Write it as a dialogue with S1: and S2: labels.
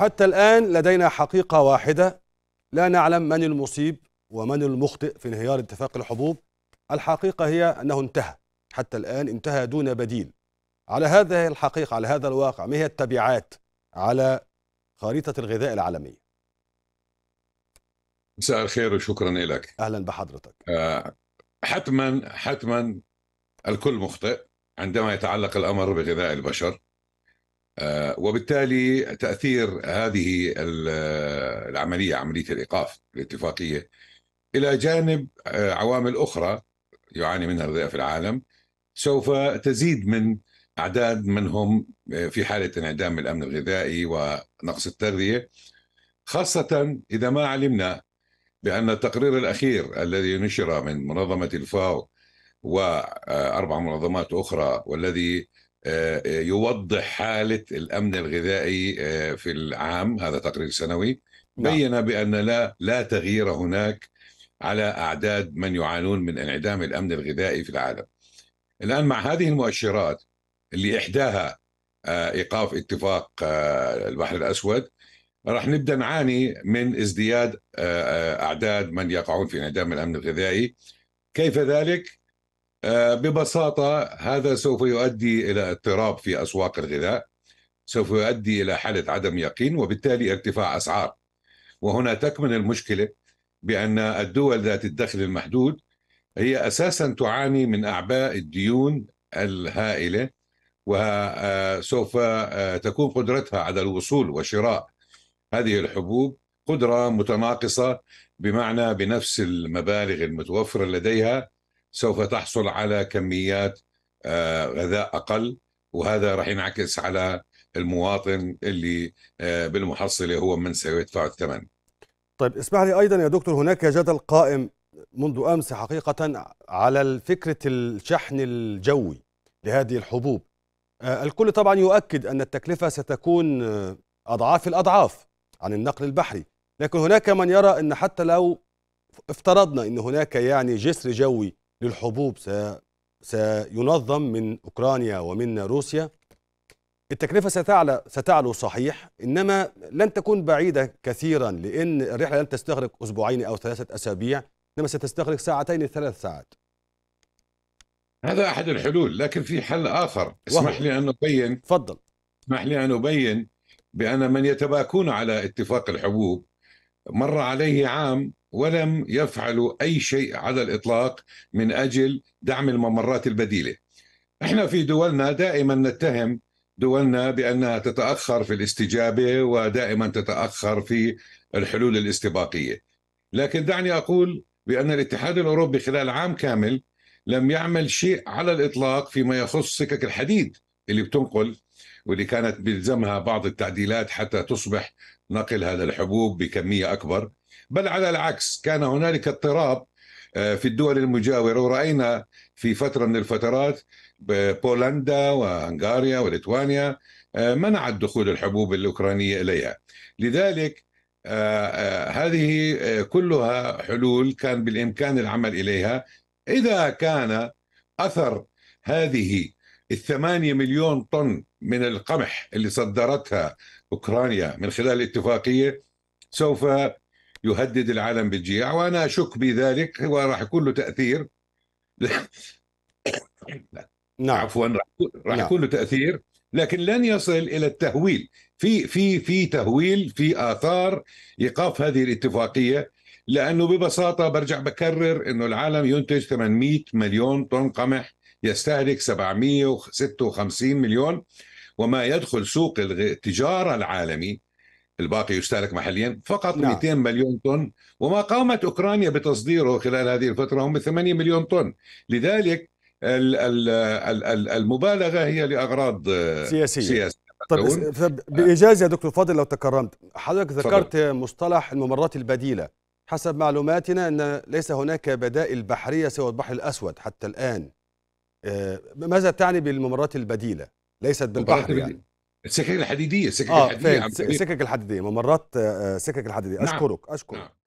S1: حتى الآن لدينا حقيقة واحدة لا نعلم من المصيب ومن المخطئ في انهيار اتفاق الحبوب الحقيقة هي أنه انتهى حتى الآن انتهى دون بديل على هذه الحقيقة على هذا الواقع ما هي التبعات على خريطة الغذاء العالمية
S2: مساء الخير وشكرا
S1: لك أهلا بحضرتك
S2: آه، حتما حتما الكل مخطئ عندما يتعلق الأمر بغذاء البشر آه، وبالتالي تاثير هذه آه، العمليه عمليه الايقاف الاتفاقيه الى جانب آه، عوامل اخرى يعاني منها الغذاء في العالم سوف تزيد من اعداد من هم في حاله انعدام الامن الغذائي ونقص التغذيه خاصه اذا ما علمنا بان التقرير الاخير الذي نشر من منظمه الفاو واربع منظمات اخرى والذي آه، يوضح حالة الأمن الغذائي آه، في العام هذا تقرير سنوي نعم. بين بأن لا لا تغيير هناك على أعداد من يعانون من انعدام الأمن الغذائي في العالم الآن مع هذه المؤشرات اللي إحداها آه، إيقاف اتفاق البحر الأسود راح نبدأ نعاني من ازدياد أعداد من يقعون في انعدام الأمن الغذائي كيف ذلك؟ آه، ببساطه هذا سوف يؤدي الى اضطراب في اسواق الغذاء سوف يؤدي الى حاله عدم يقين وبالتالي ارتفاع اسعار وهنا تكمن المشكله بان الدول ذات الدخل المحدود هي اساسا تعاني من اعباء الديون الهائله وسوف آه، آه، تكون قدرتها على الوصول وشراء هذه الحبوب قدره متناقصه بمعنى بنفس المبالغ المتوفره لديها سوف تحصل على كميات آه، غذاء اقل وهذا راح ينعكس على المواطن اللي آه، بالمحصله هو من سيدفع الثمن.
S1: طيب اسمح لي ايضا يا دكتور هناك جدل قائم منذ امس حقيقه على فكره الشحن الجوي لهذه الحبوب. آه، الكل طبعا يؤكد ان التكلفه ستكون اضعاف الاضعاف عن النقل البحري، لكن هناك من يرى ان حتى لو افترضنا ان هناك يعني جسر جوي للحبوب سينظم من أوكرانيا ومن روسيا التكلفة ستعلى ستعلو صحيح إنما لن تكون بعيدة كثيرا لأن الرحلة لن تستغرق أسبوعين أو ثلاثة أسابيع إنما ستستغرق ساعتين ثلاث ساعات
S2: هذا أحد الحلول لكن في حل آخر اسمح لي أن أبين تفضل اسمح لي أن أبين بأن من يتباكون على اتفاق الحبوب مر عليه عام ولم يفعلوا أي شيء على الإطلاق من أجل دعم الممرات البديلة احنا في دولنا دائما نتهم دولنا بأنها تتأخر في الاستجابة ودائما تتأخر في الحلول الاستباقية لكن دعني أقول بأن الاتحاد الأوروبي خلال عام كامل لم يعمل شيء على الإطلاق فيما يخص سكك الحديد اللي بتنقل واللي كانت بيلزمها بعض التعديلات حتى تصبح نقل هذا الحبوب بكميه اكبر بل على العكس كان هنالك اضطراب آه، في الدول المجاورة ورأينا في فترة من الفترات بولندا وهنغاريا وليتوانيا آه، منعت دخول الحبوب الأوكرانية إليها لذلك آه، هذه كلها حلول كان بالإمكان العمل إليها إذا كان أثر هذه الثمانية مليون طن من القمح اللي صدرتها أوكرانيا من خلال الاتفاقية سوف يهدد العالم بالجياع وأنا أشك بذلك وراح يكون له تأثير نعم عفوا راح نعم. يكون له تأثير لكن لن يصل إلى التهويل في في في تهويل في آثار إيقاف هذه الاتفاقية لأنه ببساطة برجع بكرر أنه العالم ينتج 800 مليون طن قمح يستهلك 756 مليون وما يدخل سوق التجارة العالمي الباقي يستهلك محليا فقط نعم. 200 مليون طن وما قامت أوكرانيا بتصديره خلال هذه الفترة هم 8 مليون طن لذلك
S1: المبالغة هي لأغراض سياسية, سياسية. طب, طب آه. بإجازة دكتور فاضل لو تكرمت حضرتك ذكرت فضل. مصطلح الممرات البديلة حسب معلوماتنا أن ليس هناك بدائل بحرية سوى البحر الأسود حتى الآن آه، ماذا تعني بالممرات البديله ليست بالبحر يعني السكك الحديديه السكك آه الحديديه السكك الحديديه ممرات آه، آه، السكك الحديديه نعم. اشكرك اشكرك نعم.